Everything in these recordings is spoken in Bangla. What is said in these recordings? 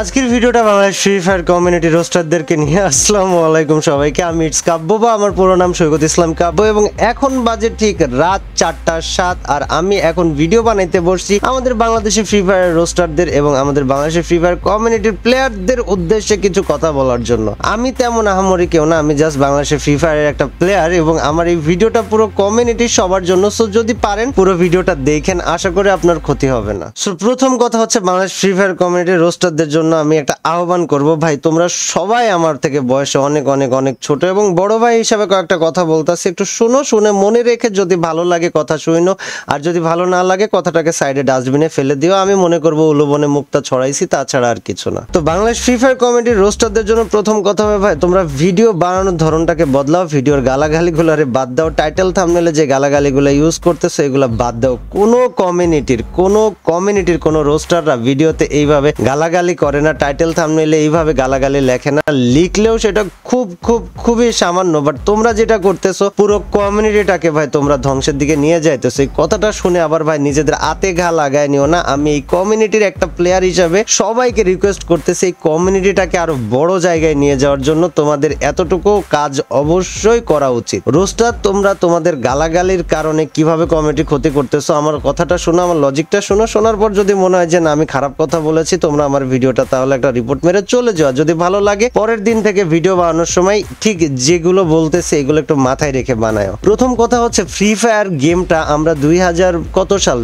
আজকের ভিডিওটা বাংলাদেশ ফ্রি ফায়ার কমিউনিটি রোস্টারদেরকে নিয়ে আসসালামু আলাইকুম সবাইকে আমি ইটস কাব্য বা আমার পুরো নাম সৈকত ইসলাম কাব্য এবং এখন বাজে ঠিক রাত চারটা সাত আর আমি এখন ভিডিও বানাইতে বসছি আমাদের বাংলাদেশের ফ্রি ফায়ার রোস্টারদের এবং আমাদের বাংলাদেশের ফ্রি ফায়ার কমিউনিটির প্লেয়ারদের উদ্দেশ্যে কিছু কথা বলার জন্য আমি তেমন আহামরি কেউ না আমি জাস্ট বাংলাদেশের ফ্রি ফায়ারের একটা প্লেয়ার এবং আমার এই ভিডিওটা পুরো কমিউনিটির সবার জন্য সো যদি পারেন পুরো ভিডিওটা দেখেন আশা করি আপনার ক্ষতি হবে না সো প্রথম কথা হচ্ছে বাংলাদেশ ফ্রি ফায়ার কমিউনিটির রোস্টারদের জন্য আমি একটা আহ্বান করব ভাই তোমরা সবাই আমার থেকে বয়সে অনেক অনেক অনেক ছোট এবং বড় ভাই হিসাবে কয়েকটা কথা বলতাছি একটু শোনো শুনে মনে রেখে যদি ভালো লাগে কথা শুনো আর যদি ভালো না লাগে কথাটাকে সাইডে ডাস্টবিনে ফেলে দিও আমি মনে করবো উলুবনে মুক্তা ছড়াইছি তাছাড়া আর কিছু না তো বাংলাদেশ ফ্রি ফায়ার কমেডির রোস্টারদের জন্য প্রথম কথা হবে ভাই তোমরা ভিডিও বানানোর ধরনটাকে বদলাও ভিডিওর গালাগালিগুলো আরে বাদ দাও টাইটেল থামনেলে যে গালাগালিগুলো ইউজ করতেছো এগুলো বাদ দাও কোনো কমিউনিটির কোনো কমিউনিটির কোনো রোস্টাররা ভিডিওতে এইভাবে গালাগালি করে করে না টাইটেল থামনেলে এইভাবে গালাগালি লেখে না লিখলেও সেটা খুব খুব খুবই সামান্য বাট তোমরা যেটা করতেছো পুরো কমিউনিটিটাকে ভাই তোমরা ধ্বংসের দিকে নিয়ে যাইতেছো এই কথাটা শুনে আবার ভাই নিজেদের আতে ঘা লাগায় নিও না আমি এই কমিউনিটির একটা প্লেয়ার হিসাবে সবাইকে রিকোয়েস্ট করতেছি এই কমিউনিটিটাকে আরো বড় জায়গায় নিয়ে যাওয়ার জন্য তোমাদের এতটুকু কাজ অবশ্যই করা উচিত রোস্টার তোমরা তোমাদের গালাগালির কারণে কিভাবে কমিউনিটি ক্ষতি করতেছো আমার কথাটা শোনো আমার লজিকটা শোনো শোনার পর যদি মনে হয় যে না আমি খারাপ কথা বলেছি তোমরা আমার ভিডিওটা ভিডিওটা তাহলে একটা রিপোর্ট মেরে চলে যাওয়া যদি ভালো লাগে পরের দিন থেকে ভিডিও বানানোর সময় ঠিক যেগুলো বলতেছে এগুলো একটু মাথায় রেখে বানায় প্রথম কথা হচ্ছে ফ্রি ফায়ার গেমটা আমরা দুই হাজার কত সাল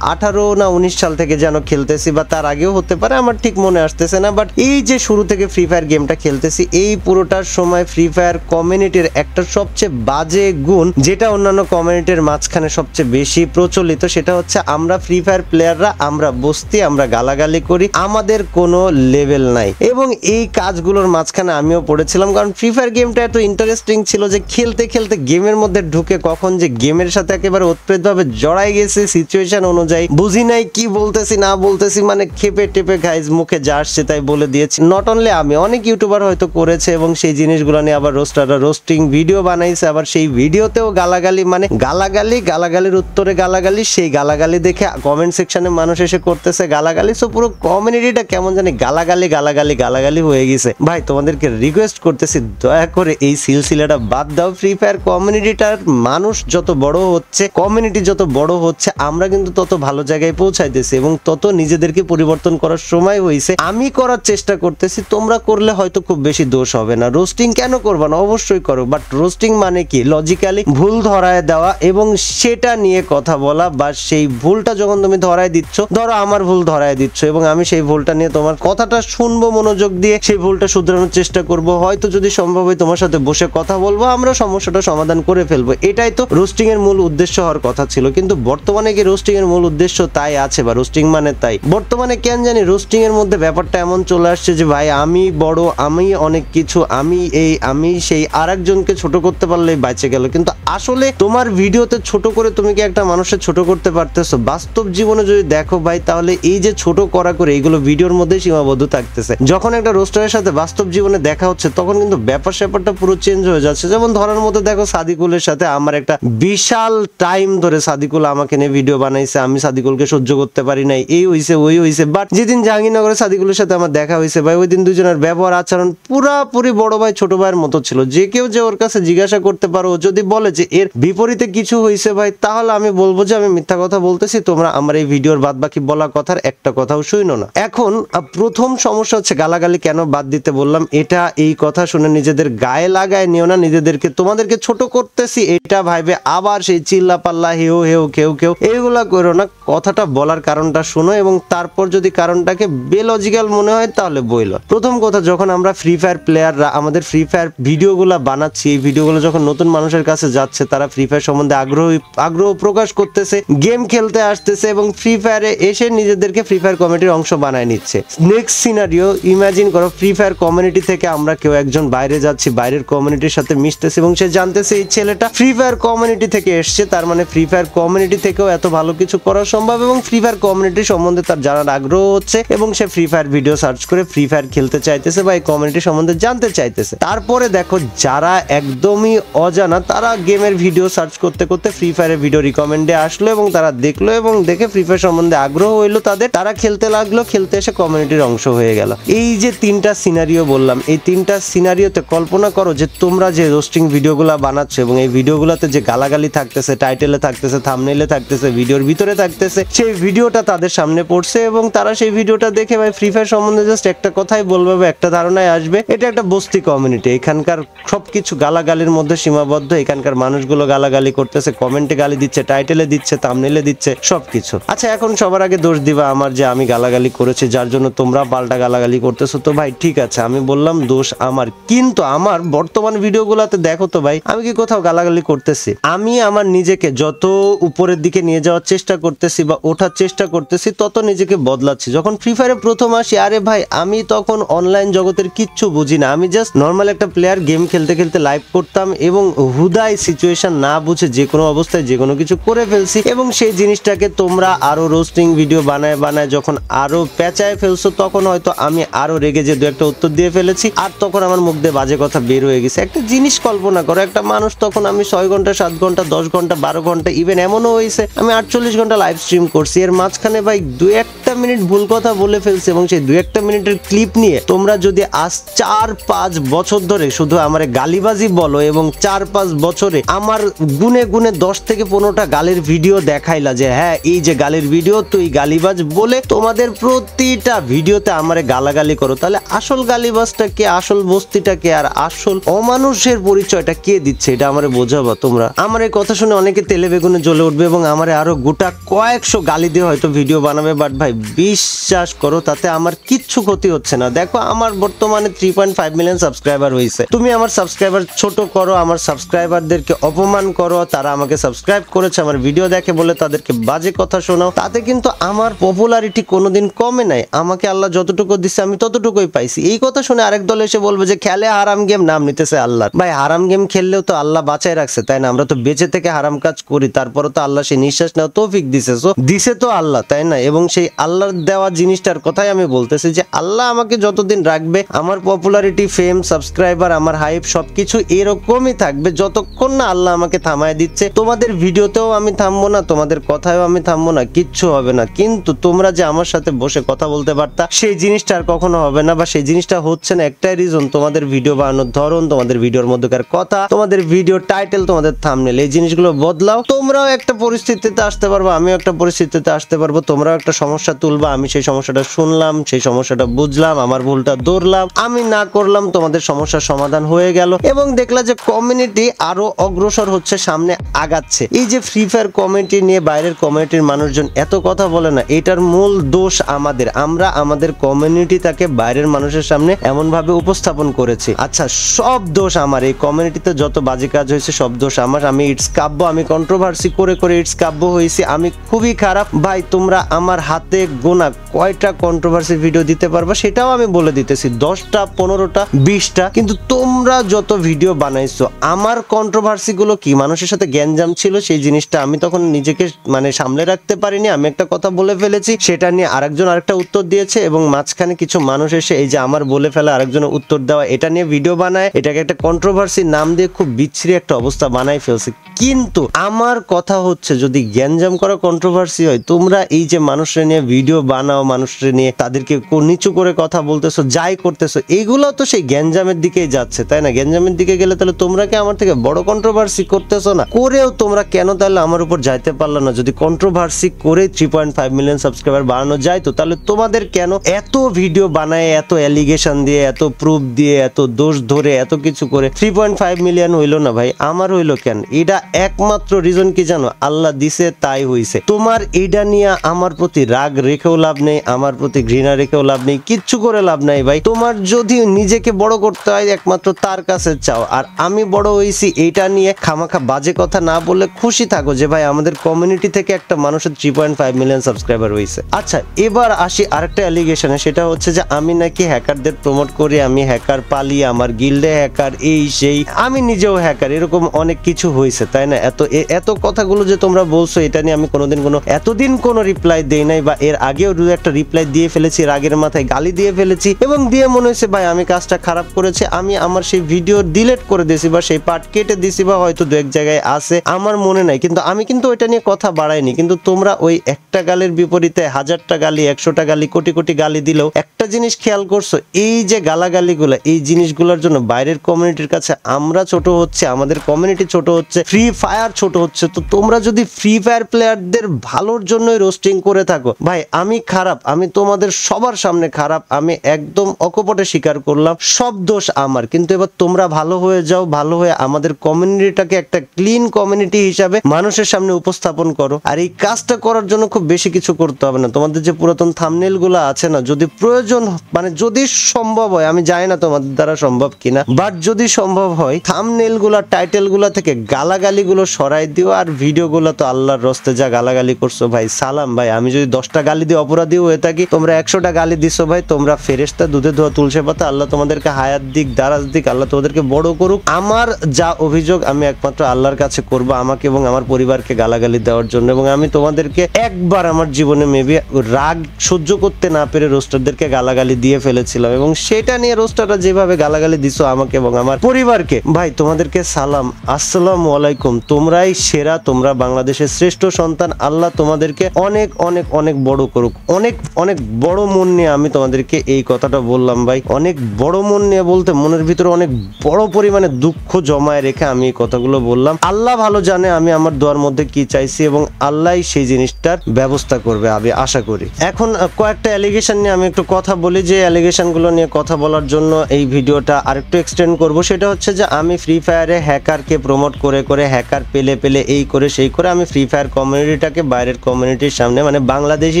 আঠারো না উনিশ সাল থেকে যেন খেলতেছি বা তার আগেও হতে পারে আমার ঠিক মনে আসতেছে না বাট এই যে শুরু থেকে ফ্রি ফায়ার গেমটা খেলতেছি এই পুরোটার সময় ফ্রি ফায়ার কমিউনিটির একটা সবচেয়ে বাজে গুণ যেটা অন্যান্য কমিউনিটির মাঝখানে সবচেয়ে বেশি প্রচলিত সেটা হচ্ছে আমরা ফ্রি ফায়ার প্লেয়াররা আমরা বসতে আমরা গালাগালি করি আমাদের কোনো লেভেল নাই এবং এই কাজগুলোর মাঝখানে আমিও পড়েছিলাম কারণ ফ্রি ফায়ার গেমটা এত ইন্টারেস্টিং ছিল যে খেলতে খেলতে গেমের মধ্যে ঢুকে কখন যে গেমের সাথে একেবারে ভাবে জড়াই গেছে সিচুয়েশন অনুযায়ী বুঝি নাই কি বলতেছি না বলতেছি মানে খেপে টেপে গাইজ মুখে যা আসছে তাই বলে দিয়েছি নট অনলি আমি অনেক ইউটিউবার হয়তো করেছে এবং সেই জিনিসগুলো নিয়ে আবার রোস্টাররা রোস্টিং ভিডিও বানাইছে আবার সেই ভিডিওতেও গালাগালি মানে গালাগালি গালাগালির উত্তরে গালাগালি সেই গালাগালি দেখে কমেন্ট সেকশনে মানুষ এসে করতেছে গালাগালি সো পুরো কমিউনিটিটা কেমন জানি গালাগালি গালাগালি গালাগালি হয়ে গেছে ভাই তোমাদেরকে রিকোয়েস্ট করতেছি দয়া করে এই সিলসিলাটা বাদ দাও ফ্রি ফায়ার কমিউনিটিটার মানুষ যত বড় হচ্ছে কমিউনিটি যত বড় হচ্ছে আমরা কিন্তু তত ভালো জায়গায় পৌঁছাইতেছি এবং তত নিজেদেরকে পরিবর্তন করার সময় হয়েছে আমি করার চেষ্টা করতেছি তোমরা করলে হয়তো খুব বেশি দোষ হবে না রোস্টিং কেন করবা না অবশ্যই করো বাট রোস্টিং মানে কি লজিক্যালি ভুল ধরায় দেওয়া এবং সেটা নিয়ে কথা বলা বা সেই ভুলটা যখন তুমি ধরায় দিচ্ছ ধরো আমার ভুল ধরায় দিচ্ছ এবং আমি সেই ভুলটা নিয়ে তোমার কথাটা শুনবো মনোযোগ দিয়ে সেই ভুলটা শুধরানোর চেষ্টা করব হয়তো যদি সম্ভব হয় তোমার সাথে বসে কথা বলবো আমরা সমস্যাটা সমাধান করে ফেলবো এটাই তো রোস্টিং এর মূল উদ্দেশ্য হওয়ার কথা ছিল কিন্তু বর্তমানে কি রোস্টিং এর মূল উদ্দেশ্য তাই আছে বা রোস্টিং মানে তাই বর্তমানে কেন জানি রোস্টিং এর মধ্যে ব্যাপারটা এমন চলে আসছে যে ভাই আমি বড় আমি অনেক কিছু আমি এই আমি সেই আর একজনকে ছোট করতে পারলেই বাঁচে গেল কিন্তু আসলে তোমার ভিডিওতে ছোট করে তুমি কি একটা মানুষের ছোট করতে পারতেছো বাস্তব জীবনে যদি দেখো ভাই তাহলে এই যে ছোট করা করে এগুলো ভিডিওর মধ্যে সীমাবদ্ধ থাকতেছে যখন একটা রোস্টারের সাথে বাস্তব জীবনে দেখা হচ্ছে তখন কিন্তু ব্যাপার স্যাপারটা পুরো চেঞ্জ হয়ে যাচ্ছে যেমন ধরার মতো দেখো সাদিকুলের সাথে আমার একটা বিশাল টাইম ধরে সাদিকুল আমাকে নিয়ে ভিডিও বানাইছে আমি সাদিকুলকে সহ্য করতে পারি নাই এই হয়েছে ওই হয়েছে বাট যেদিন জাহাঙ্গীরনগরে সাদিকুলের সাথে আমার দেখা হয়েছে ভাই ওই দিন দুজনের ব্যবহার আচরণ পুরাপুরি বড় ভাই ছোট ভাইয়ের মতো ছিল যে কেউ যে ওর কাছে জিজ্ঞাসা করতে পারো যদি বলে যে এর বিপরীতে কিছু হয়েছে ভাই তাহলে আমি বলবো যে আমি মিথ্যা কথা বলতেছি তোমরা আমার এই ভিডিওর বাদ বাকি বলা কথার একটা কথাও শুনো না এখন প্রথম সমস্যা হচ্ছে গালাগালি কেন বাদ দিতে বললাম এটা এই কথা শুনে নিজেদের গায়ে লাগায় নিও না নিজেদেরকে তোমাদেরকে ছোট করতেছি এটা ভাইবে আবার সেই চিল্লা পাল্লা হেউ হেউ কেউ কেউ এইগুলা করো না কথাটা বলার কারণটা শোনো এবং তারপর যদি কারণটাকে বেলজিক্যাল মনে হয় তাহলে বইল প্রথম কথা যখন আমরা ফ্রি ফায়ার প্লেয়াররা আমাদের ফ্রি ফায়ার ভিডিওগুলো বানাচ্ছি এই ভিডিওগুলো যখন নতুন মানুষের কাছে যাচ্ছে তারা ফ্রি ফায়ার সম্বন্ধে আগ্রহ আগ্রহ প্রকাশ করতেছে গেম খেলতে আসতেছে এবং ফ্রি ফায়ারে এসে নিজেদেরকে ফ্রি ফায়ার কমিটির অংশ বানায় নিচ্ছে নেক্সট সিনারিও ইমাজিন করো ফ্রি ফায়ার কমিউনিটি থেকে আমরা কেউ একজন বাইরে যাচ্ছি বাইরের কমিউনিটির সাথে মিশতেছি এবং সে জানতেছে এই ছেলেটা ফ্রি ফায়ার কমিউনিটি থেকে এসছে তার মানে ফ্রি ফায়ার কমিউনিটি থেকেও এত ভালো কিছু করা সম্ভব এবং ফ্রি ফায়ার কমিউনিটি সম্বন্ধে তার জানার আগ্রহ হচ্ছে এবং সে ফ্রি ফায়ার ভিডিও সার্চ করে ফ্রি ফায়ার খেলতে চাইতেছে বা এই কমিউনিটি সম্বন্ধে জানতে চাইতেছে তারপরে দেখো যারা একদমই অজানা তারা গেমের ভিডিও সার্চ করতে করতে ফ্রি ফায়ারের ভিডিও রিকমেন্ডে আসলো এবং তারা দেখলো এবং দেখে ফ্রি ফায়ার সম্বন্ধে আগ্রহ হইলো তাদের তারা খেলতে লাগলো খেলতে এসে কমিউনিটি গল্পটির অংশ হয়ে গেল এই যে তিনটা সিনারিও বললাম এই তিনটা সিনারিওতে কল্পনা করো যে তোমরা যে রোস্টিং ভিডিওগুলো বানাচ্ছ এবং এই ভিডিওগুলোতে যে গালাগালি থাকতেছে টাইটেলে থাকতেছে থামনেলে থাকতেছে ভিডিওর ভিতরে থাকতেছে সেই ভিডিওটা তাদের সামনে পড়ছে এবং তারা সেই ভিডিওটা দেখে ভাই ফ্রি ফায়ার সম্বন্ধে জাস্ট একটা কথাই বলবে বা একটা ধারণায় আসবে এটা একটা বস্তি কমিউনিটি এখানকার সব কিছু গালাগালির মধ্যে সীমাবদ্ধ এখানকার মানুষগুলো গালাগালি করতেছে কমেন্টে গালি দিচ্ছে টাইটেলে দিচ্ছে থামনেলে দিচ্ছে সবকিছু আচ্ছা এখন সবার আগে দোষ দিবা আমার যে আমি গালাগালি করেছি যার জন্য তোমরা পাল্টা গালাগালি করতেছো তো ভাই ঠিক আছে আমি বললাম দোষ আমার কিন্তু আমার বর্তমান ভিডিও গুলাতে দেখো তো ভাই আমি কি কোথাও গালাগালি করতেছি আমি আমার নিজেকে যত উপরের দিকে নিয়ে যাওয়ার চেষ্টা করতেছি বা ওঠার চেষ্টা করতেছি তত নিজেকে বদলাচ্ছি যখন ফ্রি ফায়ারে প্রথম আসি আরে ভাই আমি তখন অনলাইন জগতের কিচ্ছু বুঝি না আমি জাস্ট নর্মাল একটা প্লেয়ার গেম খেলতে খেলতে লাইভ করতাম এবং হুদায় সিচুয়েশন না বুঝে যে কোনো অবস্থায় যে কোনো কিছু করে ফেলছি এবং সেই জিনিসটাকে তোমরা আরো রোস্টিং ভিডিও বানায় বানায় যখন আরো পেঁচায় ফেলছো তখন হয়তো আমি আরো রেগে যে দু একটা উত্তর দিয়ে ফেলেছি আর তখন আমার মুখ দিয়ে বাজে কথা বের হয়ে গেছে একটা জিনিস কল্পনা করো একটা মানুষ তখন আমি ছয় ঘন্টা সাত ঘন্টা দশ ঘন্টা বারো ঘন্টা ইভেন এমনও হয়েছে আমি আটচল্লিশ ঘন্টা লাইভ স্ট্রিম করছি এর মাঝখানে ভাই দু এক মিনিট ভুল কথা বলে ফেলছে এবং সেই দু একটা মিনিটের ক্লিপ নিয়ে তোমরা যদি আজ চার পাঁচ বছর ধরে শুধু আমার গালিবাজি বলো এবং চার পাঁচ বছরে আমার গুনে গুনে দশ থেকে পনেরোটা গালের ভিডিও দেখাইলা যে হ্যাঁ এই যে গালের ভিডিও তুই গালিবাজ বলে তোমাদের প্রতিটা ভিডিওতে আমার গালাগালি করো তাহলে আসল গালিবাজটা কে আসল বস্তিটা কে আর আসল অমানুষের পরিচয়টা কে দিচ্ছে এটা আমার বোঝাবা তোমরা আমার এই কথা শুনে অনেকে তেলে বেগুনে জ্বলে উঠবে এবং আমার আরো গোটা কয়েকশো গালি দিয়ে হয়তো ভিডিও বানাবে বাট ভাই বিশ্বাস করো তাতে আমার কিচ্ছু ক্ষতি হচ্ছে না দেখো আমার বর্তমানে three point five million subscriber হয়েছে তুমি আমার সাবস্ক্রাইবার ছোট করো আমার সাবস্ক্রাইবারদেরকে অপমান করো তারা আমাকে সাবস্ক্রাইব করেছে আমার ভিডিও দেখে বলে তাদেরকে বাজে কথা শোনাও তাতে কিন্তু আমার পপুলারিটি কোনোদিন কমে নাই আমাকে আল্লাহ যতটুকু দিচ্ছে আমি ততটুকুই পাইছি এই কথা শুনে আরেক দল এসে বলবে যে খেলে হারাম গেম নাম নিতেছে আল্লাহ ভাই হারাম গেম খেললেও তো আল্লাহ বাঁচায় রাখছে তাই না আমরা তো বেঁচে থেকে হারাম কাজ করি তারপরে তো আল্লাহ সে নিঃশ্বাস নেওয়া তৌফিক দিছে তো দিছে তো আল্লাহ তাই না এবং সেই আল্লাহ আল্লাহর দেওয়া জিনিসটার কথাই আমি বলতেছি যে আল্লাহ আমাকে যতদিন রাখবে আমার পপুলারিটি ফেম সাবস্ক্রাইবার আমার হাইপ সবকিছু এরকমই থাকবে যতক্ষণ না আল্লাহ আমাকে থামায় দিচ্ছে তোমাদের ভিডিওতেও আমি থামবো না তোমাদের কথায়ও আমি থামবো না কিচ্ছু হবে না কিন্তু তোমরা যে আমার সাথে বসে কথা বলতে পারতা সেই জিনিসটা আর কখনো হবে না বা সেই জিনিসটা হচ্ছে না একটাই রিজন তোমাদের ভিডিও বানানোর ধরন তোমাদের ভিডিওর মধ্যকার কথা তোমাদের ভিডিও টাইটেল তোমাদের থামনেল এই জিনিসগুলো বদলাও তোমরাও একটা পরিস্থিতিতে আসতে পারবো আমিও একটা পরিস্থিতিতে আসতে পারবো তোমরাও একটা সমস্যা তুলে তুলবা আমি সেই সমস্যাটা শুনলাম সেই সমস্যাটা বুঝলাম আমার ভুলটা ধরলাম আমি না করলাম তোমাদের সমস্যার সমাধান হয়ে গেল এবং দেখলাম যে কমিউনিটি আরো অগ্রসর হচ্ছে সামনে আগাচ্ছে এই যে ফ্রি ফায়ার কমিউনিটি নিয়ে বাইরের কমিউনিটির মানুষজন এত কথা বলে না এটার মূল দোষ আমাদের আমরা আমাদের কমিউনিটিটাকে বাইরের মানুষের সামনে এমন ভাবে উপস্থাপন করেছি আচ্ছা সব দোষ আমার এই কমিউনিটিতে যত বাজে কাজ হয়েছে সব দোষ আমার আমি ইটস কাব্য আমি কন্ট্রোভার্সি করে করে ইটস কাব্য হয়েছি আমি খুবই খারাপ ভাই তোমরা আমার হাতে গোনা কয়টা কন্ট্রোভার্সি ভিডিও দিতে পারবা সেটাও আমি বলে দিতেছি দশটা পনেরোটা বিশটা কিন্তু তোমরা যত ভিডিও বানাইছো আমার কন্ট্রোভার্সি গুলো কি মানুষের সাথে জ্ঞানজাম ছিল সেই জিনিসটা আমি তখন নিজেকে মানে সামলে রাখতে পারিনি আমি একটা কথা বলে ফেলেছি সেটা নিয়ে আরেকজন আরেকটা উত্তর দিয়েছে এবং মাঝখানে কিছু মানুষ এসে এই যে আমার বলে ফেলা আরেকজনের উত্তর দেওয়া এটা নিয়ে ভিডিও বানায় এটাকে একটা কন্ট্রোভার্সি নাম দিয়ে খুব বিচ্ছিরি একটা অবস্থা বানাই ফেলছে কিন্তু আমার কথা হচ্ছে যদি জ্ঞানজাম করা কন্ট্রোভার্সি হয় তোমরা এই যে মানুষের নিয়ে ভিডিও বানাও মানুষকে নিয়ে তাদেরকে নিচু করে কথা বলতেছো যাই করতেছো এইগুলো তো সেই গ্যাঞ্জামের দিকেই যাচ্ছে তাই না গ্যাঞ্জামের দিকে গেলে তাহলে তোমরা কি আমার থেকে বড় কন্ট্রোভার্সি করতেছো না করেও তোমরা কেন তাহলে আমার উপর যাইতে পারলো না যদি কন্ট্রোভার্সি করে three point five million subscriber বানানো যায় তো তাহলে তোমাদের কেন এত ভিডিও বানায় এত অ্যালিগেশন দিয়ে এত প্রুফ দিয়ে এত দোষ ধরে এত কিছু করে থ্রি পয়েন্ট ফাইভ মিলিয়ন হইলো না ভাই আমার হইলো কেন এটা একমাত্র রিজন কি জানো আল্লাহ দিছে তাই হইছে তোমার এটা নিয়ে আমার প্রতি রাগ রেখেও লাভ নেই আমার প্রতি ঘৃণা রেখেও লাভ নেই কিচ্ছু করে লাভ নাই ভাই তোমার যদি নিজেকে বড় করতে হয় একমাত্র তার কাছে চাও আর আমি বড় হয়েছি এটা নিয়ে খামাখা বাজে কথা না বলে খুশি থাকো যে ভাই আমাদের কমিউনিটি থেকে একটা মানুষের three point five million subscriber হয়েছে আচ্ছা এবার আসি আরেকটা অ্যালিগেশনে সেটা হচ্ছে যে আমি নাকি হ্যাকারদের প্রমোট করি আমি হ্যাকার পালি আমার গিল্ডে হ্যাকার এই সেই আমি নিজেও হ্যাকার এরকম অনেক কিছু হয়েছে তাই না এত এত কথাগুলো যে তোমরা বলছো এটা নিয়ে আমি কোনোদিন কোনো এতদিন কোনো রিপ্লাই দেই নাই বা এর আগেও দু একটা রিপ্লাই দিয়ে ফেলেছি রাগের মাথায় গালি দিয়ে ফেলেছি এবং দিয়ে মনে হয়েছে ভাই আমি কাজটা খারাপ করেছি আমি আমার সেই ভিডিও ডিলেট করে দিয়েছি বা সেই পার্ট কেটে দিয়েছি বা হয়তো দু এক জায়গায় আছে আমার মনে নাই কিন্তু আমি কিন্তু ওইটা নিয়ে কথা বাড়াইনি কিন্তু তোমরা ওই একটা গালের বিপরীতে হাজারটা গালি একশোটা গালি কোটি কোটি গালি দিলেও একটা জিনিস খেয়াল করছো এই যে গালাগালিগুলো এই জিনিসগুলোর জন্য বাইরের কমিউনিটির কাছে আমরা ছোট হচ্ছে আমাদের কমিউনিটি ছোট হচ্ছে ফ্রি ফায়ার ছোট হচ্ছে তো তোমরা যদি ফ্রি ফায়ার প্লেয়ারদের ভালোর জন্যই রোস্টিং করে থাকো ভাই আমি খারাপ আমি তোমাদের সবার সামনে খারাপ আমি একদম অকপটে স্বীকার করলাম সব দোষ আমার কিন্তু এবার তোমরা ভালো হয়ে যাও ভালো হয়ে আমাদের কমিউনিটিটাকে একটা ক্লিন কমিউনিটি হিসাবে মানুষের সামনে উপস্থাপন করো আর এই কাজটা করার জন্য খুব বেশি কিছু করতে হবে না তোমাদের যে পুরাতন থামনেল গুলো আছে না যদি প্রয়োজন মানে যদি সম্ভব হয় আমি জানি না তোমাদের দ্বারা সম্ভব কিনা বাট যদি সম্ভব হয় থামনেল গুলা টাইটেল গুলা থেকে গালাগালি গুলো সরাই দিও আর ভিডিও গুলো তো আল্লাহর রস্তে যা গালাগালি করছো ভাই সালাম ভাই আমি যদি দশটা গালি গালি দিয়ে অপরাধী হয়ে থাকি তোমরা একশোটা গালি দিছো ভাই তোমরা ফেরেস্তা দুধে ধোয়া তুলসে পাতা আল্লাহ তোমাদেরকে হায়াত দিক দারাজ দিক আল্লাহ তোমাদেরকে বড় করুক আমার যা অভিযোগ আমি একমাত্র আল্লাহর কাছে করব আমাকে এবং আমার পরিবারকে গালাগালি দেওয়ার জন্য এবং আমি তোমাদেরকে একবার আমার জীবনে মেবি রাগ সহ্য করতে না পেরে রোস্টারদেরকে গালাগালি দিয়ে ফেলেছিলাম এবং সেটা নিয়ে রোস্টাররা যেভাবে গালাগালি দিছো আমাকে এবং আমার পরিবারকে ভাই তোমাদেরকে সালাম আসসালাম আলাইকুম তোমরাই সেরা তোমরা বাংলাদেশের শ্রেষ্ঠ সন্তান আল্লাহ তোমাদেরকে অনেক অনেক অনেক বড় করুক অনেক অনেক বড় মন নিয়ে আমি তোমাদেরকে এই কথাটা বললাম ভাই অনেক বড় মন নিয়ে বলতে মনের ভিতরে অনেক বড় পরিমাণে দুঃখ জমায় রেখে আমি এই কথাগুলো বললাম আল্লাহ ভালো জানে আমি আমার দোয়ার মধ্যে কি চাইছি এবং আল্লাহ সেই জিনিসটার ব্যবস্থা করবে আমি আশা করি এখন কয়েকটা অ্যালিগেশন নিয়ে আমি একটু কথা বলি যে অ্যালিগেশনগুলো নিয়ে কথা বলার জন্য এই ভিডিওটা আরেকটু এক্সটেন্ড করব সেটা হচ্ছে যে আমি ফ্রি ফায়ারে হ্যাকারকে প্রমোট করে করে হ্যাকার পেলে পেলে এই করে সেই করে আমি ফ্রি ফায়ার কমিউনিটিটাকে বাইরের কমিউনিটির সামনে মানে বাংলাদেশি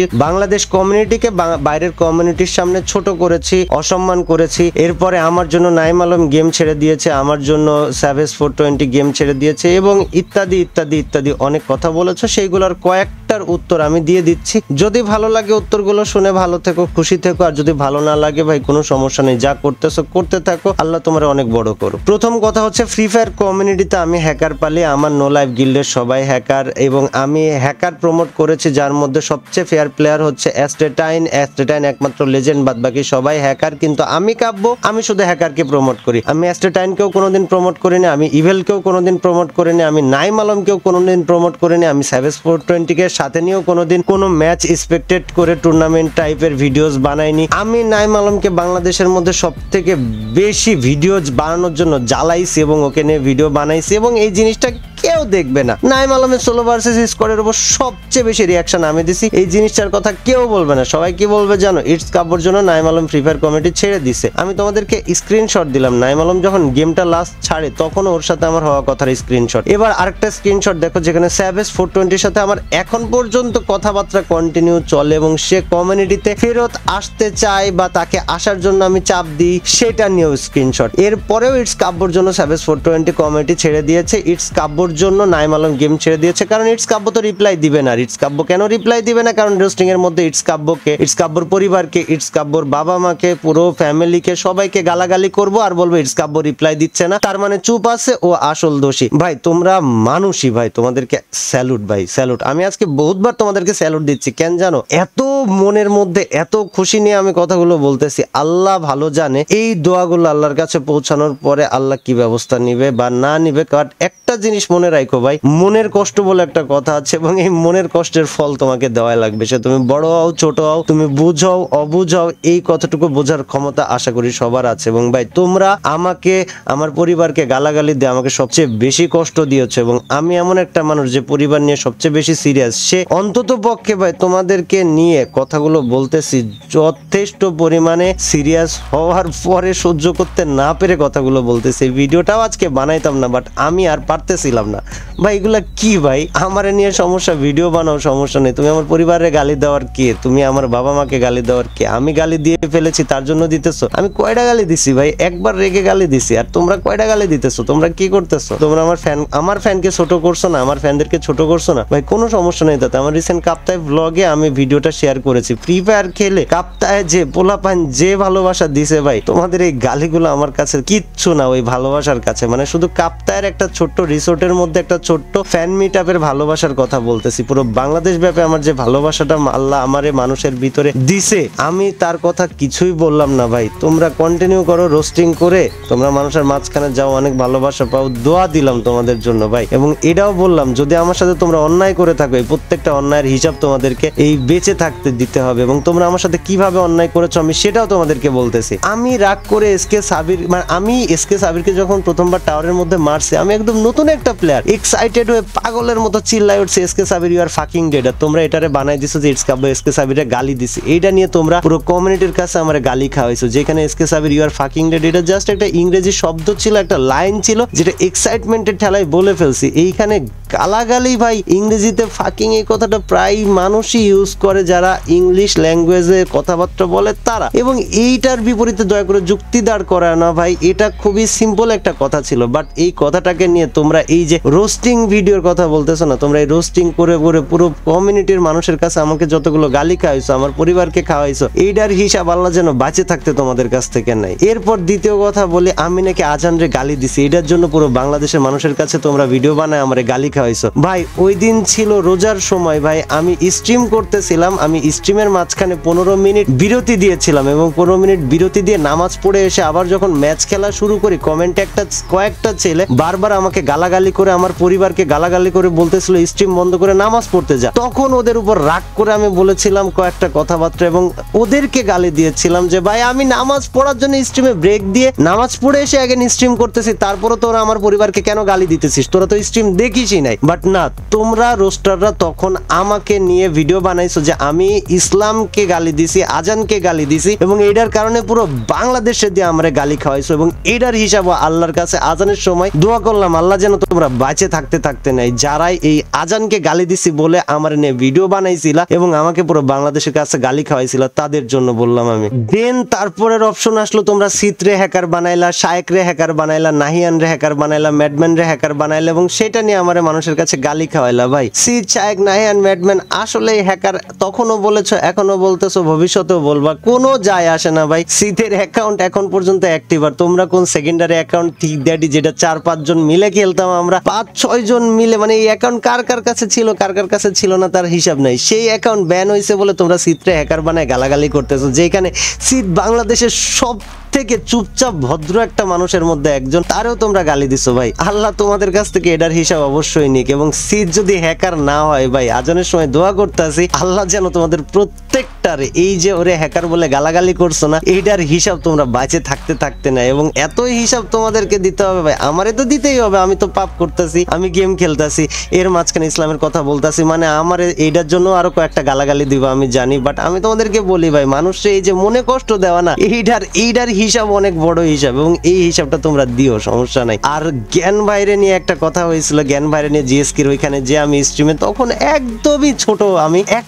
বাংলাদেশ কমিউনিটিকে বাইরের কমিউনিটির সামনে ছোট করেছি অসম্মান করেছি এরপরে আমার জন্য নাইম আলম গেম ছেড়ে দিয়েছে আমার জন্য স্যাভেজ ফোর টোয়েন্টি গেম ছেড়ে দিয়েছে এবং ইত্যাদি ইত্যাদি ইত্যাদি অনেক কথা বলেছো সেইগুলোর কয়েকটার উত্তর আমি দিয়ে দিচ্ছি যদি ভালো লাগে উত্তরগুলো শুনে ভালো থেকো খুশি থেকো আর যদি ভালো না লাগে ভাই কোনো সমস্যা নেই যা করতেছো করতে থাকো আল্লাহ তোমার অনেক বড় করো প্রথম কথা হচ্ছে ফ্রি ফায়ার কমিউনিটিতে আমি হ্যাকার পালি আমার নো লাইফ গিল্ডের সবাই হ্যাকার এবং আমি হ্যাকার প্রমোট করেছি যার মধ্যে সবচেয়ে ফেয়ার প্লেয়ার প্লেয়ার হচ্ছে অ্যাস্টেটাইন অ্যাস্টেটাইন একমাত্র লেজেন্ড বাদ বাকি সবাই হ্যাকার কিন্তু আমি কাব্য আমি শুধু হ্যাকারকে প্রমোট করি আমি অ্যাস্টেটাইনকেও কোনোদিন প্রমোট করিনি আমি ইভেলকেও কোনোদিন প্রমোট করিনি আমি নাইম আলমকেও কোনোদিন প্রমোট করিনি আমি স্যাভেজ ফোর টোয়েন্টিকে সাথে নিয়েও কোনোদিন কোনো ম্যাচ এক্সপেক্টেড করে টুর্নামেন্ট টাইপের ভিডিওস বানাইনি আমি নাইম আলমকে বাংলাদেশের মধ্যে সব থেকে বেশি ভিডিওস বানানোর জন্য জ্বালাইছি এবং ওকে নিয়ে ভিডিও বানাইছি এবং এই জিনিসটা কেউ দেখবে না নাইম আলমের সোলো ভার্সেস স্কোয়াডের উপর সবচেয়ে বেশি রিয়াকশন আমি দিছি এই জিনিসটার কথা কেউ বলবে না সবাই কি বলবে জানো ইটস কাপের জন্য Naim Alam Free Fire committee ছেড়ে দিছে আমি তোমাদেরকে স্ক্রিনশট দিলাম নাইম আলম যখন গেমটা লাস্ট ছাড়ে তখন ওর সাথে আমার হওয়া কথার স্ক্রিনশট এবার আরেকটা স্ক্রিনশট দেখো যেখানে স্যাভেজ ফোর টোয়েন্টির সাথে আমার এখন পর্যন্ত কথাবার্তা কন্টিনিউ চলে এবং সে কমিউনিটিতে ফেরত আসতে চায় বা তাকে আসার জন্য আমি চাপ দিই সেটা নিয়েও স্ক্রিনশট এরপরেও ইটস কাব্যর জন্য স্যাভেজ ফোর টোয়েন্টি কমিটি ছেড়ে দিয়েছে ইটস কাব্যর জন্য নাইম আলম গেম ছেড়ে দিয়েছে কারণ ইটস কাব্য তো রিপ্লাই দিবে না ইটস কাব্য কেন রিপ্লাই দিবে না কারণ রোস্টিং এর মধ্যে ইটস কাব্যকে ইটস কাব্যর পরিবারকে ইটস কাব্যর বাবা মাকে পুরো ফ্যামিলিকে সবাইকে গালাগালি করব আর বলবো ইটস কাব্য রিপ্লাই দিচ্ছে না তার মানে চুপ আছে ও আসল দোষী ভাই তোমরা মানুষই ভাই তোমাদেরকে স্যালুট ভাই স্যালুট আমি আজকে বহুতবার তোমাদেরকে স্যালুট দিচ্ছি কেন জানো এত মনের মধ্যে এত খুশি নিয়ে আমি কথাগুলো বলতেছি আল্লাহ ভালো জানে এই দোয়াগুলো আল্লাহর কাছে পৌঁছানোর পরে আল্লাহ কি ব্যবস্থা নিবে বা না নিবে কারণ একটা জিনিস মনে মনে রাখো ভাই মনের কষ্ট বলে একটা কথা আছে এবং এই মনের কষ্টের ফল তোমাকে দেওয়া লাগবে সে তুমি বড় হও ছোট হও তুমি বুঝাও অবুঝাও এই কথাটুকু বোঝার ক্ষমতা আশা করি সবার আছে এবং ভাই তোমরা আমাকে আমার পরিবারকে গালাগালি দিয়ে আমাকে সবচেয়ে বেশি কষ্ট দিয়েছ এবং আমি এমন একটা মানুষ যে পরিবার নিয়ে সবচেয়ে বেশি সিরিয়াস সে অন্তত পক্ষে ভাই তোমাদেরকে নিয়ে কথাগুলো বলতেছি যথেষ্ট পরিমাণে সিরিয়াস হওয়ার পরে সহ্য করতে না পেরে কথাগুলো বলতেছি ভিডিওটাও আজকে বানাইতাম না বাট আমি আর পারতেছিলাম না না ভাই এগুলা কি ভাই আমার নিয়ে সমস্যা ভিডিও বানাও সমস্যা নেই তুমি আমার পরিবারে গালি দেওয়ার কে তুমি আমার বাবা মাকে গালি দেওয়ার কে আমি গালি দিয়ে ফেলেছি তার জন্য দিতেছো আমি কয়টা গালি দিছি ভাই একবার রেগে গালি দিছি আর তোমরা কয়টা গালি দিতেছো তোমরা কি করতেছো তোমরা আমার ফ্যান আমার ফ্যানকে ছোট করছো না আমার ফ্যানদেরকে ছোট করছো না ভাই কোনো সমস্যা নেই তাতে আমার রিসেন্ট কাপ্তায় ব্লগে আমি ভিডিওটা শেয়ার করেছি ফ্রি ফায়ার খেলে কাপ্তায় যে পোলাপান যে ভালোবাসা দিছে ভাই তোমাদের এই গালিগুলো আমার কাছে কিচ্ছু না ওই ভালোবাসার কাছে মানে শুধু কাপ্তায়ের একটা ছোট্ট রিসোর্টের মধ্যে একটা ছোট্ট ফ্যান মিট আপের ভালোবাসার কথা বলতেছি পুরো বাংলাদেশ ব্যাপী আমার যে ভালোবাসাটা আল্লাহ আমারে মানুষের ভিতরে দিছে আমি তার কথা কিছুই বললাম না ভাই তোমরা কন্টিনিউ করো রোস্টিং করে তোমরা মানুষের মাঝখানে যাও অনেক ভালোবাসা পাও দোয়া দিলাম তোমাদের জন্য ভাই এবং এটাও বললাম যদি আমার সাথে তোমরা অন্যায় করে থাকো এই প্রত্যেকটা অন্যায়ের হিসাব তোমাদেরকে এই বেঁচে থাকতে দিতে হবে এবং তোমরা আমার সাথে কিভাবে অন্যায় করেছো আমি সেটাও তোমাদেরকে বলতেছি আমি রাগ করে এসকে সাবির মানে আমি এসকে সাবিরকে যখন প্রথমবার টাওয়ারের মধ্যে মারছি আমি একদম নতুন একটা প্ল্যান প্লেয়ার এক্সাইটেড হয়ে পাগলের মতো চিল্লাই উঠছে SK Sabir you are fucking ডেডার তোমরা এটারে বানাই দিছো যে ইটস কাব্য এসকে সাবিরে গালি দিছি এইটা নিয়ে তোমরা পুরো কমিউনিটির কাছে আমার গালি খাওয়াইছো যেখানে SK Sabir you are fucking dead এটা জাস্ট একটা ইংরেজি শব্দ ছিল একটা লাইন ছিল যেটা এক্সাইটমেন্টের ঠেলায় বলে ফেলছি এইখানে গালাগালি ভাই ইংরেজিতে ফাঁকিং এই কথাটা প্রায় মানুষই ইউজ করে যারা ইংলিশ ল্যাঙ্গুয়েজে কথাবার্তা বলে তারা এবং এইটার বিপরীতে দয়া করে যুক্তি দাঁড় করা না ভাই এটা খুবই সিম্পল একটা কথা ছিল বাট এই কথাটাকে নিয়ে তোমরা এই যে রোস্টিং ভিডিওর কথা বলতেছো না তোমরা এই রোস্টিং করে করে পুরো কমিউনিটির মানুষের কাছে আমাকে যতগুলো গালি খাওয়াইছো আমার পরিবারকে খাওয়াইছো এইটার হিসাব আল্লাহ যেন বাঁচে থাকতে তোমাদের কাছ থেকে নাই এরপর দ্বিতীয় কথা বলি আমি নাকি রে গালি দিছি এটার জন্য পুরো বাংলাদেশের মানুষের কাছে তোমরা ভিডিও বানায় আমার গালি খাওয়া দেখা হয়েছে ভাই ওই দিন ছিল রোজার সময় ভাই আমি স্ট্রিম করতেছিলাম আমি স্ট্রিমের মাঝখানে পনেরো মিনিট বিরতি দিয়েছিলাম এবং পনেরো মিনিট বিরতি দিয়ে নামাজ পড়ে এসে আবার যখন ম্যাচ খেলা শুরু করি কমেন্টে একটা কয়েকটা ছেলে বারবার আমাকে গালাগালি করে আমার পরিবারকে গালাগালি করে বলতেছিল স্ট্রিম বন্ধ করে নামাজ পড়তে যা তখন ওদের উপর রাগ করে আমি বলেছিলাম কয়েকটা কথাবার্তা এবং ওদেরকে গালি দিয়েছিলাম যে ভাই আমি নামাজ পড়ার জন্য স্ট্রিমে ব্রেক দিয়ে নামাজ পড়ে এসে আগে স্ট্রিম করতেছি তারপরে তোরা আমার পরিবারকে কেন গালি দিতেছিস তোরা তো স্ট্রিম দেখিসই না দেয় বাট না তোমরা রোস্টাররা তখন আমাকে নিয়ে ভিডিও বানাইছো যে আমি ইসলামকে গালি দিছি আজানকে গালি দিছি এবং এইটার কারণে পুরো বাংলাদেশে দিয়ে আমরা গালি খাওয়াইছো এবং এইটার হিসাব আল্লাহর কাছে আজানের সময় দোয়া করলাম আল্লাহ যেন তোমরা বাঁচে থাকতে থাকতে নাই যারাই এই আজানকে গালি দিছি বলে আমার নিয়ে ভিডিও বানাইছিল এবং আমাকে পুরো বাংলাদেশের কাছে গালি খাওয়াইছিল তাদের জন্য বললাম আমি দেন তারপরের অপশন আসলো তোমরা সিত্রে হ্যাকার বানাইলা শায়েক রে হ্যাকার বানাইলা নাহিয়ান রে হ্যাকার বানাইলা ম্যাডম্যান রে হ্যাকার বানাইলা এবং সেটা নিয়ে আমার মানুষ মানুষের কাছে গালি খাওয়াইলা ভাই সি চায়ক নাহিয়ান ম্যাডম্যান আসলে হ্যাকার তখনও বলেছো এখনো বলতেছো ভবিষ্যতেও বলবা কোনো যায় আসে না ভাই সিথের অ্যাকাউন্ট এখন পর্যন্ত অ্যাক্টিভ আর তোমরা কোন সেকেন্ডারি অ্যাকাউন্ট ঠিক ড্যাডি যেটা চার পাঁচজন মিলে খেলতাম আমরা পাঁচ ছয় জন মিলে মানে এই অ্যাকাউন্ট কার কার কাছে ছিল কার কার কাছে ছিল না তার হিসাব নাই সেই অ্যাকাউন্ট ব্যান হয়েছে বলে তোমরা সিথরে হ্যাকার বানায় গালাগালি করতেছো যেখানে সিথ বাংলাদেশের সব থেকে চুপচাপ ভদ্র একটা মানুষের মধ্যে একজন তারও তোমরা গালি দিছো ভাই আল্লাহ তোমাদের কাছ থেকে এটার হিসাব অবশ্যই নিক এবং সিট যদি হ্যাকার না হয় ভাই আজানের সময় দোয়া করতে আসি আল্লাহ যেন তোমাদের প্রত্যেক হ্যাকারটার এই যে ওরে হ্যাকার বলে গালাগালি করছো না এইটার হিসাব তোমরা বাঁচে থাকতে থাকতে না এবং এতই হিসাব তোমাদেরকে দিতে হবে ভাই আমারে তো দিতেই হবে আমি তো পাপ করতেছি আমি গেম খেলতেছি এর মাঝখানে ইসলামের কথা বলতেছি মানে আমার এইটার জন্য আরো কয়েকটা গালাগালি দিব আমি জানি বাট আমি তোমাদেরকে বলি ভাই মানুষে এই যে মনে কষ্ট দেওয়া না এইটার এইটার হিসাব অনেক বড় হিসাব এবং এই হিসাবটা তোমরা দিও সমস্যা নাই আর জ্ঞান বাইরে নিয়ে একটা কথা হয়েছিল জ্ঞান বাইরে নিয়ে জিএসকির ওইখানে যে আমি স্ট্রিমে তখন একদমই ছোট আমি এক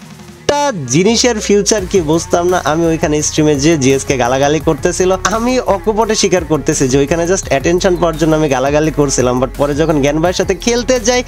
একটা জিনিসের ফিউচার কি বুঝতাম না আমি ওইখানে স্ট্রিমে যে জিএসকে গালাগালি করতেছিল আমি অকপটে স্বীকার করতেছি যে ওইখানে জাস্ট অ্যাটেনশন পাওয়ার জন্য আমি গালাগালি করছিলাম বাট পরে যখন জ্ঞান ভাইয়ের সাথে খেলতে যাই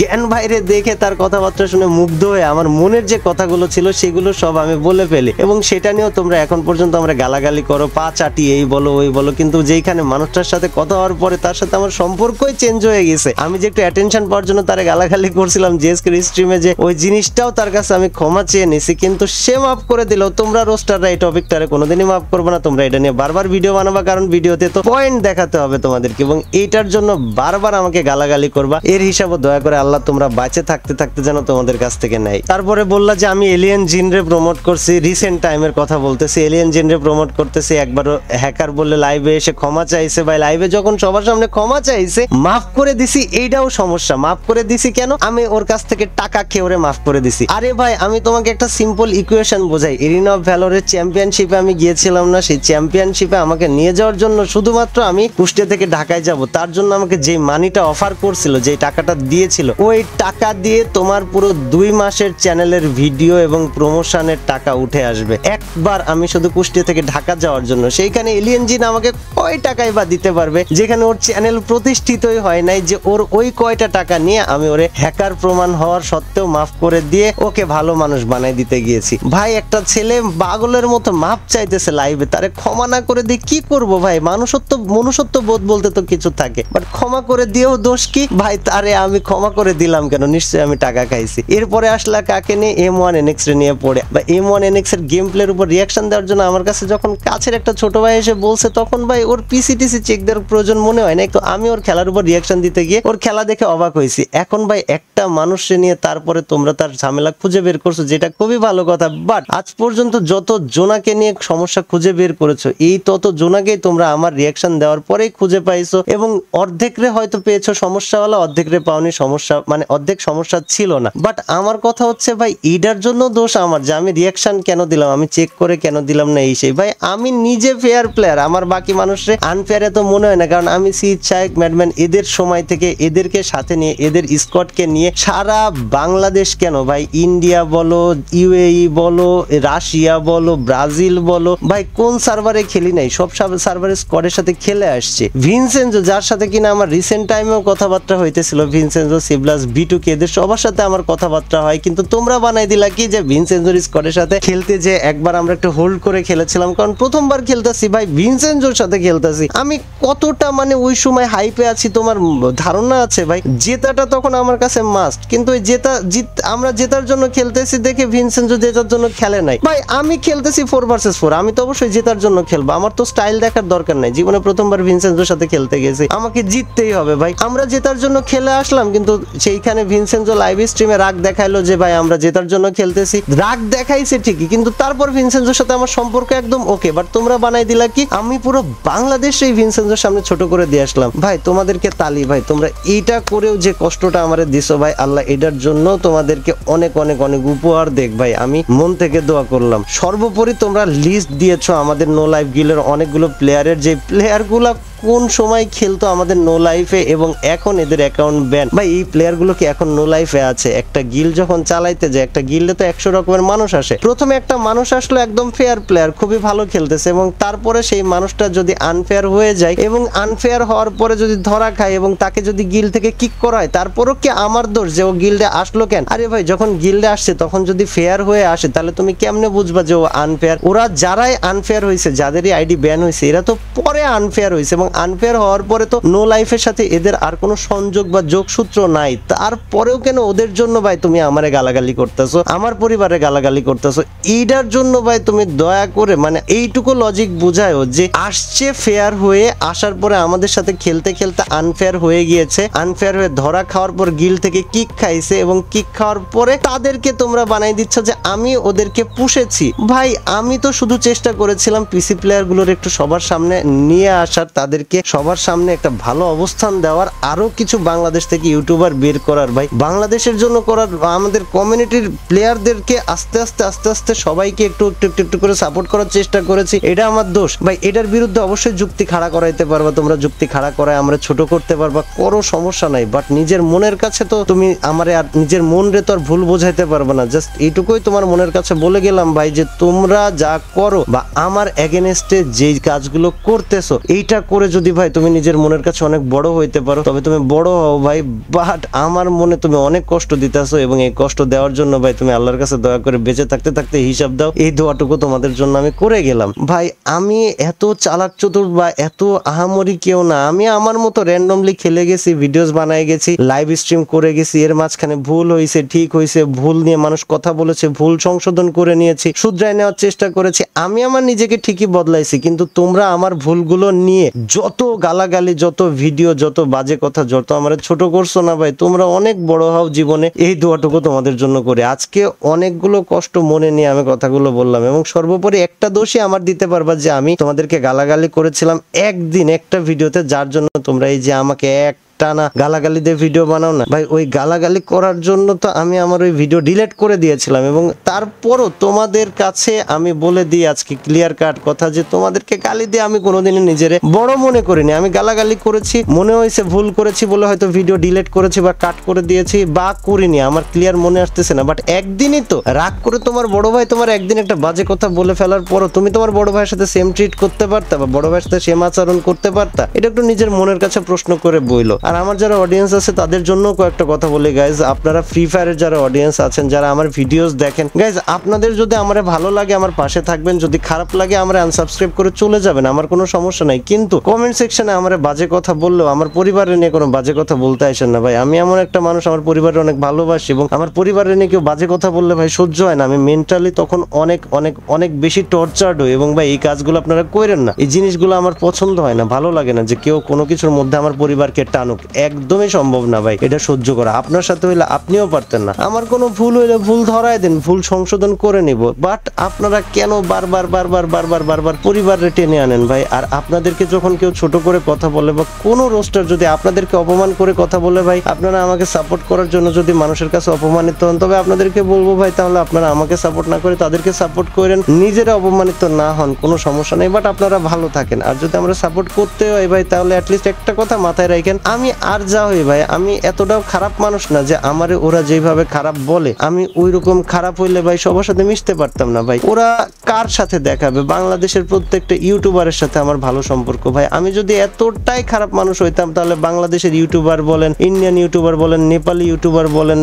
জ্ঞান ভাইরে দেখে তার কথাবার্তা শুনে মুগ্ধ হয়ে আমার মনের যে কথাগুলো ছিল সেগুলো সব আমি বলে ফেলি এবং সেটা নিয়েও তোমরা এখন পর্যন্ত আমরা গালাগালি করো পা চাটি এই বলো ওই বলো কিন্তু যেইখানে মানুষটার সাথে কথা হওয়ার পরে তার সাথে আমার সম্পর্কই চেঞ্জ হয়ে গেছে আমি যে একটু অ্যাটেনশন পাওয়ার জন্য তারা গালাগালি করছিলাম কে স্ট্রিমে যে ওই জিনিসটাও তার কাছে আমি ক্ষমা চেয়ে নিয়েছি কিন্তু সে মাফ করে দিল তোমরা রোস্টাররা এই টপিকটারে কোনোদিনই মাফ করবে না তোমরা এটা নিয়ে বারবার ভিডিও বানাবা কারণ ভিডিওতে তো পয়েন্ট দেখাতে হবে তোমাদেরকে এবং এইটার জন্য বারবার আমাকে গালাগালি করবা এর হিসাবে দয়া করে আল্লাহ তোমরা বাঁচে থাকতে থাকতে যেন তোমাদের কাছ থেকে নেয় তারপরে বললা যে আমি এলিয়েন জিনরে প্রমোট করছি রিসেন্ট টাইমের কথা বলতেছি এলিয়েন জিনরে প্রমোট করতেছি একবার হ্যাকার বললে লাইভে এসে ক্ষমা চাইছে বা লাইভে যখন সবার সামনে ক্ষমা চাইছে মাফ করে দিছি এইটাও সমস্যা মাফ করে দিছি কেন আমি ওর কাছ থেকে টাকা খেয়ে ওরে মাফ করে দিছি আরে ভাই আমি তোমাকে একটা একটা সিম্পল ইকুয়েশন বোঝাই এরিনা অফ ভ্যালোরের চ্যাম্পিয়নশিপে আমি গিয়েছিলাম না সেই চ্যাম্পিয়নশিপে আমাকে নিয়ে যাওয়ার জন্য শুধুমাত্র আমি কুষ্টিয়া থেকে ঢাকায় যাব তার জন্য আমাকে যে মানিটা অফার করছিল যে টাকাটা দিয়েছিল ওই টাকা দিয়ে তোমার পুরো দুই মাসের চ্যানেলের ভিডিও এবং প্রমোশনের টাকা উঠে আসবে একবার আমি শুধু কুষ্টিয়া থেকে ঢাকা যাওয়ার জন্য সেইখানে এলিয়েনজিন আমাকে কয় টাকায় বা দিতে পারবে যেখানে ওর চ্যানেল প্রতিষ্ঠিতই হয় নাই যে ওর ওই কয়টা টাকা নিয়ে আমি ওরে হ্যাকার প্রমাণ হওয়ার সত্ত্বেও মাফ করে দিয়ে ওকে ভালো মানুষ বানাই সময় দিতে গিয়েছি ভাই একটা ছেলে পাগলের মতো মাপ চাইতেছে লাইভে তারে ক্ষমা না করে দিয়ে কি করব ভাই মানুষত্ব মনুষ্যত্ব বোধ বলতে তো কিছু থাকে বাট ক্ষমা করে দিয়েও দোষ কি ভাই তারে আমি ক্ষমা করে দিলাম কেন নিশ্চয়ই আমি টাকা খাইছি এরপরে আসলা কাকে নিয়ে এম ওয়ান এনএক্স নিয়ে পড়ে বা এম ওয়ান এনএক্স এর গেম প্লের উপর রিয়াকশন দেওয়ার জন্য আমার কাছে যখন কাছের একটা ছোট ভাই এসে বলছে তখন ভাই ওর পিসিটিসি চেক দেওয়ার প্রয়োজন মনে হয় না তো আমি ওর খেলার উপর রিয়াকশন দিতে গিয়ে ওর খেলা দেখে অবাক হয়েছি এখন ভাই একটা মানুষে নিয়ে তারপরে তোমরা তার ঝামেলা খুঁজে বের করছো যেটা খুবই ভালো কথা বাট আজ পর্যন্ত যত জোনাকে নিয়ে সমস্যা খুঁজে বের করেছো এই তত জোনাকেই তোমরা আমার রিয়াকশন দেওয়ার পরেই খুঁজে পাইছো এবং অর্ধেক রে হয়তো পেয়েছো সমস্যাওয়ালা অর্ধেক রে পাওনি সমস্যা মানে অর্ধেক সমস্যা ছিল না বাট আমার কথা হচ্ছে ভাই এডার জন্য দোষ আমার যে আমি রিয়াকশন কেন দিলাম আমি চেক করে কেন দিলাম না এই সেই ভাই আমি নিজে ফেয়ার প্লেয়ার আমার বাকি মানুষরে আনফেয়ার এত মনে হয় না কারণ আমি সি চায়ক ম্যাডম্যান এদের সময় থেকে এদেরকে সাথে নিয়ে এদের স্কটকে নিয়ে সারা বাংলাদেশ কেন ভাই ইন্ডিয়া বলো ইউএই বলো রাশিয়া বলো ব্রাজিল বলো ভাই কোন সার্ভারে খেলি নাই সব সার্ভারে স্কোয়াডের সাথে খেলে আসছে ভিনসেনজো যার সাথে কিনা আমার রিসেন্ট টাইমেও কথাবার্তা হইতেছিল ভিনসেনজো সিবলাস বি টু কে এদের সবার সাথে আমার কথাবার্তা হয় কিন্তু তোমরা বানাই দিলা কি যে ভিনসেনজোর স্কোয়াডের সাথে খেলতে যে একবার আমরা একটা হোল্ড করে খেলেছিলাম কারণ প্রথমবার খেলতেছি ভাই ভিনসেনজোর সাথে খেলতেছি আমি কতটা মানে ওই সময় হাইপে আছি তোমার ধারণা আছে ভাই জেতাটা তখন আমার কাছে মাস্ট কিন্তু ওই জেতা জিত আমরা জেতার জন্য খেলতেছি দেখে যদি জেতার জন্য খেলে নাই ভাই আমি খেলতেছি ফোর ভার্সেস ফোর আমি তো অবশ্যই জেতার জন্য খেলবো আমার তো স্টাইল দেখার দরকার নাই জীবনে প্রথমবার ভিনসেন্সোর সাথে খেলতে গেছি আমাকে জিততেই হবে ভাই আমরা জেতার জন্য খেলে আসলাম কিন্তু সেইখানে ভিনসেন্সো লাইভ স্ট্রিমে রাগ দেখাইলো যে ভাই আমরা জেতার জন্য খেলতেছি রাগ দেখাইছে ঠিকই কিন্তু তারপর ভিনসেন্সোর সাথে আমার সম্পর্ক একদম ওকে বাট তোমরা বানাই দিলা কি আমি পুরো বাংলাদেশ এই ভিনসেন্সোর সামনে ছোট করে দিয়ে আসলাম ভাই তোমাদেরকে তালি ভাই তোমরা এইটা করেও যে কষ্টটা আমারে দিছো ভাই আল্লাহ এটার জন্য তোমাদেরকে অনেক অনেক অনেক উপহার দে শেখ ভাই আমি মন থেকে দোয়া করলাম সর্বোপরি তোমরা লিস্ট দিয়েছো আমাদের নো লাইফ গিলের অনেকগুলো প্লেয়ারের যে প্লেয়ারগুলো কোন সময় খেলতো আমাদের নো লাইফে এবং এখন এদের অ্যাকাউন্ট ব্যান ভাই এই প্লেয়ারগুলো কি এখন নো লাইফে আছে একটা গিল যখন চালাইতে যায় একটা গিল্ডে তো একশো রকমের মানুষ আসে প্রথমে একটা মানুষ আসলো একদম ফেয়ার প্লেয়ার খুবই ভালো খেলতেছে এবং তারপরে সেই মানুষটা যদি আনফেয়ার হয়ে যায় এবং আনফেয়ার হওয়ার পরে যদি ধরা খায় এবং তাকে যদি গিল থেকে কিক করা হয় তারপরও কি আমার দোষ যে ও গিল্ডে আসলো কেন আরে ভাই যখন গিল্ডে আসছে তখন যদি ফেয়ার হয়ে আসে তাহলে তুমি কেমনে বুঝবা যে ও আনফেয়ার ওরা যারাই আনফেয়ার হয়েছে যাদেরই আইডি ব্যান হয়েছে এরা তো পরে আনফেয়ার হয়েছে এবং আনফেয়ার হওয়ার পরে তো নো লাইফের সাথে এদের আর কোনো সংযোগ বা যোগসূত্র নাই তারপরেও কেন ওদের জন্য ভাই তুমি আমারে গালাগালি করতেছো আমার পরিবারে গালাগালি করতেছো এইটার জন্য ভাই তুমি দয়া করে মানে এইটুকু লজিক বুঝায়ও যে আসছে ফেয়ার হয়ে আসার পরে আমাদের সাথে খেলতে খেলতে আনফেয়ার হয়ে গিয়েছে আনফেয়ার হয়ে ধরা খাওয়ার পর গিল থেকে কিক খাইছে এবং কিক খাওয়ার পরে তাদেরকে তোমরা বানাই দিচ্ছ যে আমি ওদেরকে পুষেছি ভাই আমি তো শুধু চেষ্টা করেছিলাম পিসি প্লেয়ারগুলোর একটু সবার সামনে নিয়ে আসার তাদের আমাদেরকে সবার সামনে একটা ভালো অবস্থান দেওয়ার আরো কিছু বাংলাদেশ থেকে ইউটিউবার বের করার ভাই বাংলাদেশের জন্য করার আমাদের কমিউনিটির প্লেয়ারদেরকে আস্তে আস্তে আস্তে আস্তে সবাইকে একটু একটু একটু একটু করে সাপোর্ট করার চেষ্টা করেছি এটা আমার দোষ ভাই এটার বিরুদ্ধে অবশ্যই যুক্তি খাড়া করাইতে পারবা তোমরা যুক্তি খাড়া করায় আমরা ছোট করতে পারবা করো সমস্যা নাই বাট নিজের মনের কাছে তো তুমি আমার আর নিজের মন রে তো আর ভুল বোঝাইতে পারবে না জাস্ট এইটুকুই তোমার মনের কাছে বলে গেলাম ভাই যে তোমরা যা করো বা আমার এগেনস্টে যে কাজগুলো করতেছো এইটা করে করে যদি ভাই তুমি নিজের মনের কাছে অনেক বড় হইতে পারো তবে তুমি বড় হও ভাই বাট আমার মনে তুমি অনেক কষ্ট দিতেছো এবং এই কষ্ট দেওয়ার জন্য ভাই তুমি আল্লাহর কাছে দয়া করে বেঁচে থাকতে থাকতে হিসাব দাও এই দোয়াটুকু তোমাদের জন্য আমি করে গেলাম ভাই আমি এত চালাক চতুর বা এত আহামরি কেউ না আমি আমার মতো র্যান্ডমলি খেলে গেছি ভিডিওস বানাই গেছি লাইভ স্ট্রিম করে গেছি এর মাঝখানে ভুল হয়েছে ঠিক হয়েছে ভুল নিয়ে মানুষ কথা বলেছে ভুল সংশোধন করে নিয়েছি শুধরায় নেওয়ার চেষ্টা করেছি আমি আমার নিজেকে ঠিকই বদলাইছি কিন্তু তোমরা আমার ভুলগুলো নিয়ে যত গালাগালি যত ভিডিও যত বাজে কথা যত আমার ছোট করছো না ভাই তোমরা অনেক বড় হও জীবনে এই দোয়াটুকু তোমাদের জন্য করে আজকে অনেকগুলো কষ্ট মনে নিয়ে আমি কথাগুলো বললাম এবং সর্বোপরি একটা দোষী আমার দিতে পারবা যে আমি তোমাদেরকে গালাগালি করেছিলাম একদিন একটা ভিডিওতে যার জন্য তোমরা এই যে আমাকে এক টানা গালাগালি দিয়ে ভিডিও বানাও না ভাই ওই গালাগালি করার জন্য তো আমি আমার ওই ভিডিও ডিলেট করে দিয়েছিলাম এবং তারপরও তোমাদের কাছে আমি বলে দিই আজকে ক্লিয়ার কাট কথা যে তোমাদেরকে গালি দিয়ে আমি কোনোদিনই নিজেরে বড় মনে করিনি আমি গালাগালি করেছি মনে হয়েছে ভুল করেছি বলে হয়তো ভিডিও ডিলেট করেছি বা কাট করে দিয়েছি বা করিনি আমার ক্লিয়ার মনে আসতেছে না বাট একদিনই তো রাগ করে তোমার বড় ভাই তোমার একদিন একটা বাজে কথা বলে ফেলার পরও তুমি তোমার বড় ভাইয়ের সাথে সেম ট্রিট করতে পারতা বা বড় ভাইয়ের সাথে সেম আচরণ করতে পারতা এটা একটু নিজের মনের কাছে প্রশ্ন করে বইলো আর আর আমার যারা অডিয়েন্স আছে তাদের জন্য কয়েকটা কথা বলি গাইজ আপনারা ফ্রি ফায়ারের যারা অডিয়েন্স আছেন যারা আমার ভিডিওস দেখেন গাইজ আপনাদের যদি আমার ভালো লাগে আমার পাশে থাকবেন যদি খারাপ লাগে আমার আনসাবস্ক্রাইব করে চলে যাবেন আমার কোনো সমস্যা নাই কিন্তু কমেন্ট সেকশনে আমার বাজে কথা বললেও আমার পরিবারের নিয়ে কোনো বাজে কথা বলতে আসেন না ভাই আমি এমন একটা মানুষ আমার পরিবারের অনেক ভালোবাসি এবং আমার পরিবারের নিয়ে কেউ বাজে কথা বললে ভাই সহ্য হয় না আমি মেন্টালি তখন অনেক অনেক অনেক বেশি টর্চার্ড হই এবং ভাই এই কাজগুলো আপনারা করেন না এই জিনিসগুলো আমার পছন্দ হয় না ভালো লাগে না যে কেউ কোনো কিছুর মধ্যে আমার পরিবারকে টানো জনক একদমই সম্ভব না ভাই এটা সহ্য করা আপনার সাথে হইলে আপনিও পারতেন না আমার কোনো ভুল হইলে ভুল ধরায় দেন ভুল সংশোধন করে নিব বাট আপনারা কেন বারবার বারবার বারবার বারবার পরিবারে টেনে আনেন ভাই আর আপনাদেরকে যখন কেউ ছোট করে কথা বলে বা কোনো রোস্টার যদি আপনাদেরকে অপমান করে কথা বলে ভাই আপনারা আমাকে সাপোর্ট করার জন্য যদি মানুষের কাছে অপমানিত হন তবে আপনাদেরকে বলবো ভাই তাহলে আপনারা আমাকে সাপোর্ট না করে তাদেরকে সাপোর্ট করেন নিজেরা অপমানিত না হন কোনো সমস্যা নেই বাট আপনারা ভালো থাকেন আর যদি আমরা সাপোর্ট করতে হয় ভাই তাহলে অ্যাটলিস্ট একটা কথা মাথায় রাখেন আমি আমি আর যা হই ভাই আমি এতটাও খারাপ মানুষ না যে আমারে ওরা যেভাবে খারাপ বলে আমি ওই রকম খারাপ হইলে ভাই সবার সাথে মিশতে পারতাম না ভাই ওরা কার সাথে দেখাবে বাংলাদেশের প্রত্যেকটা ইউটিউবারের সাথে আমার ভালো সম্পর্ক ভাই আমি যদি এতটাই খারাপ মানুষ হইতাম তাহলে বাংলাদেশের ইউটিউবার বলেন ইন্ডিয়ান ইউটিউবার বলেন নেপালি ইউটিউবার বলেন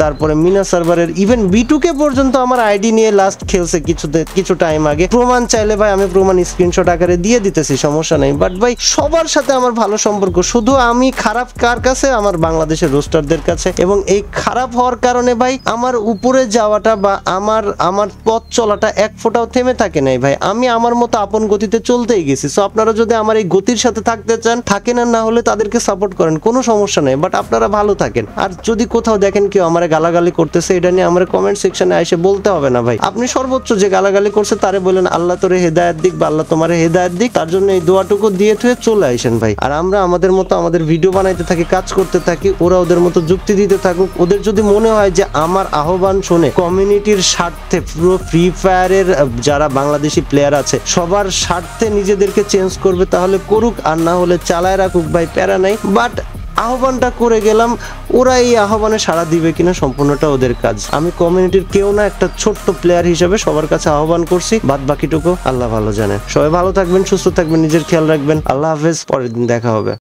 তারপরে মিনা সার্ভারের ইভেন বিটুকে পর্যন্ত আমার আইডি নিয়ে লাস্ট খেলছে কিছু কিছু টাইম আগে প্রমাণ চাইলে ভাই আমি প্রমাণ স্ক্রিনশট আকারে দিয়ে দিতেছি সমস্যা নেই বাট ভাই সবার সাথে আমার ভালো সম্পর্ক শুধু আমি খারাপ কার কাছে আমার বাংলাদেশের রোস্টারদের কাছে এবং এই খারাপ হওয়ার কারণে ভাই আমার উপরে যাওয়াটা বা আমার আমার পথ চলাটা এক ফোটাও থেমে থাকে নাই ভাই আমি আমার মতো আপন গতিতে চলতেই গেছি সো আপনারা যদি আমার এই গতির সাথে থাকতে চান থাকেন আর না হলে তাদেরকে সাপোর্ট করেন কোনো সমস্যা নেই বাট আপনারা ভালো থাকেন আর যদি কোথাও দেখেন কেউ আমার গালাগালি করতেছে এটা নিয়ে আমার কমেন্ট সেকশনে এসে বলতে হবে না ভাই আপনি সর্বোচ্চ যে গালাগালি করছে তারে বলেন আল্লাহ তোরে হেদায়ত দিক বা আল্লাহ তোমার হেদায়ত দিক তার জন্য এই দোয়াটুকু দিয়ে থুয়ে চলে আসেন ভাই আর আমরা আমাদের মতো আমাদের ভিডিও ভিডিও বানাইতে থাকি কাজ করতে থাকি ওরা ওদের মতো যুক্তি দিতে থাকুক ওদের যদি মনে হয় যে আমার আহ্বান শুনে কমিউনিটির স্বার্থে পুরো ফ্রি ফায়ারের যারা বাংলাদেশি প্লেয়ার আছে সবার স্বার্থে নিজেদেরকে চেঞ্জ করবে তাহলে করুক আর না হলে চালায় রাখুক ভাই প্যারা নাই বাট আহ্বানটা করে গেলাম ওরা এই আহ্বানে সাড়া দিবে কিনা সম্পূর্ণটা ওদের কাজ আমি কমিউনিটির কেউ না একটা ছোট্ট প্লেয়ার হিসেবে সবার কাছে আহ্বান করছি বাদ বাকিটুকু আল্লাহ ভালো জানে সবাই ভালো থাকবেন সুস্থ থাকবেন নিজের খেয়াল রাখবেন আল্লাহ হাফেজ পরের দিন দেখা হবে